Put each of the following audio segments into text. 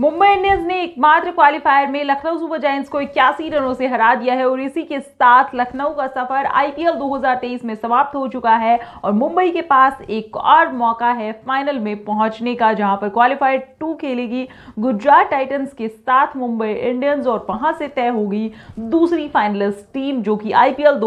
Mumbai Indians ने एकमात्र qualifier में लखनऊ सुपर जायंट्स को इक्यासी रनों से हरा दिया है और इसी के साथ लखनऊ का सफर आईपीएल 2023 में समाप्त हो चुका है और मुंबई के पास एक और मौका है फाइनल में पहुंचने का जहां पर क्वालिफायर टू खेलेगी गुजरात टाइटंस के साथ मुंबई इंडियंस और वहां से तय होगी दूसरी फाइनलिस्ट टीम जो कि आईपीएल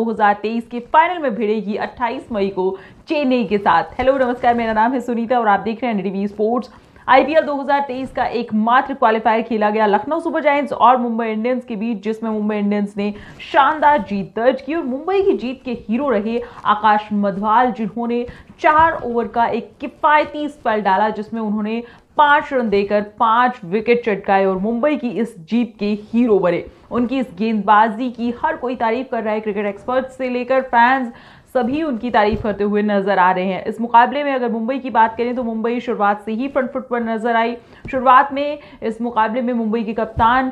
पी के फाइनल में भिड़ेगी अट्ठाईस मई को चेन्नई के साथ हेलो नमस्कार मेरा नाम है सुनीता और आप देख रहे हैं एनडीवी स्पोर्ट्स आईपीएल 2023 का एकमात्र क्वालिफायर खेला गया लखनऊ सुपर जायंट्स और मुंबई इंडियंस के बीच जिसमें मुंबई इंडियंस ने शानदार जीत दर्ज की और मुंबई की जीत के हीरो रहे आकाश मधवाल जिन्होंने चार ओवर का एक किफायती स्पेल डाला जिसमें उन्होंने पांच रन देकर पांच विकेट चटकाए और मुंबई की इस जीत के हीरो बने उनकी इस गेंदबाजी की हर कोई तारीफ कर रहा है क्रिकेट एक्सपर्ट से लेकर फैंस सभी उनकी तारीफ करते हुए नजर आ रहे हैं इस मुकाबले में अगर मुंबई की बात करें तो मुंबई शुरुआत से ही फ्रंट फुट पर नजर आई शुरुआत में इस मुकाबले में मुंबई के कप्तान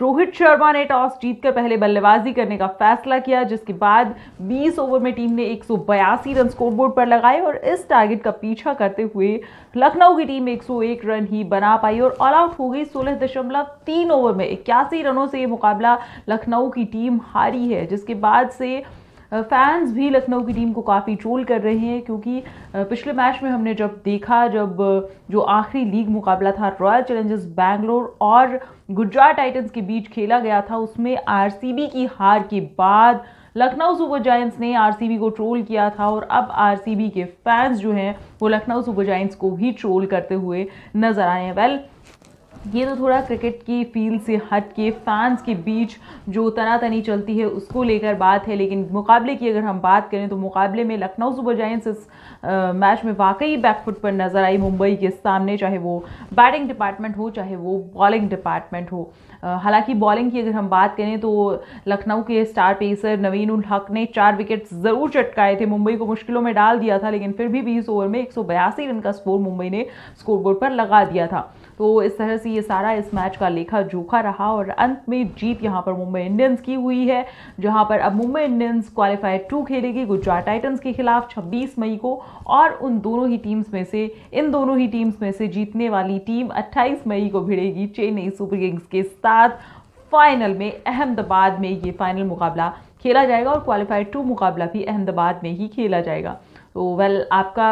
रोहित शर्मा ने टॉस जीतकर पहले बल्लेबाजी करने का फैसला किया जिसके बाद 20 ओवर में टीम ने एक रन स्कोरबोर्ड पर लगाए और इस टारगेट का पीछा करते हुए लखनऊ की टीम 101 रन ही बना पाई और ऑल आउट हो गई सोलह दशमलव तीन ओवर में इक्यासी रनों से ये मुकाबला लखनऊ की टीम हारी है जिसके बाद से फैंस भी लखनऊ की टीम को काफ़ी ट्रोल कर रहे हैं क्योंकि पिछले मैच में हमने जब देखा जब जो आखिरी लीग मुकाबला था रॉयल चैलेंजर्स बैंगलोर और गुजरात टाइटंस के बीच खेला गया था उसमें आरसीबी की हार के बाद लखनऊ सुपर जायंट्स ने आरसीबी को ट्रोल किया था और अब आरसीबी के फैंस जो हैं वो लखनऊ सुपर जायंट्स को भी ट्रोल करते हुए नजर आए हैं वेल ये तो थोड़ा क्रिकेट की फील्ड से हट के फैंस के बीच जो तनातनी चलती है उसको लेकर बात है लेकिन मुकाबले की अगर हम बात करें तो मुकाबले में लखनऊ सुपर जाइंस इस मैच में वाकई बैकफुट पर नज़र आई मुंबई के सामने चाहे वो बैटिंग डिपार्टमेंट हो चाहे वो बॉलिंग डिपार्टमेंट हो हालांकि बॉलिंग की अगर हम बात करें तो लखनऊ के स्टार पेसर नवीन उल हक ने चार विकेट ज़रूर चटकाए थे मुंबई को मुश्किलों में डाल दिया था लेकिन फिर भी बीस ओवर में एक रन का स्कोर मुंबई ने स्कोरबोर्ड पर लगा दिया था तो इस तरह से ये सारा इस मैच का लेखा जोखा रहा और अंत में जीत यहाँ पर मुंबई इंडियंस की हुई है जहाँ पर अब मुंबई इंडियंस क्वालिफाई टू खेलेगी गुजरात टाइटन्स के खिलाफ छब्बीस मई को और उन दोनों ही टीम्स में से इन दोनों ही टीम्स में से जीतने वाली टीम अट्ठाईस मई को भिड़ेगी चेन्नई सुपर किंग्स के साथ फाइनल में अहमदाबाद में ये फाइनल मुकाबला खेला जाएगा और क्वालिफाइड टू मुकाबला भी अहमदाबाद में ही खेला जाएगा तो वेल आपका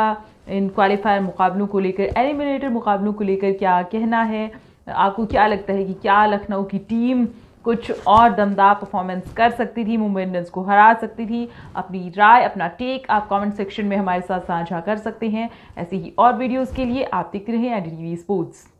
इन क्वालिफायर मुकाबलों को लेकर एलिमिनेटर मुकाबलों को लेकर क्या कहना है आपको क्या लगता है कि क्या लखनऊ की टीम कुछ और दमदार परफॉर्मेंस कर सकती थी मुंबई इंडियंस को हरा सकती थी अपनी राय अपना टेक आप कमेंट सेक्शन में हमारे साथ साझा कर सकते हैं ऐसे ही और वीडियोस के लिए आप रहे रहें एन स्पोर्ट्स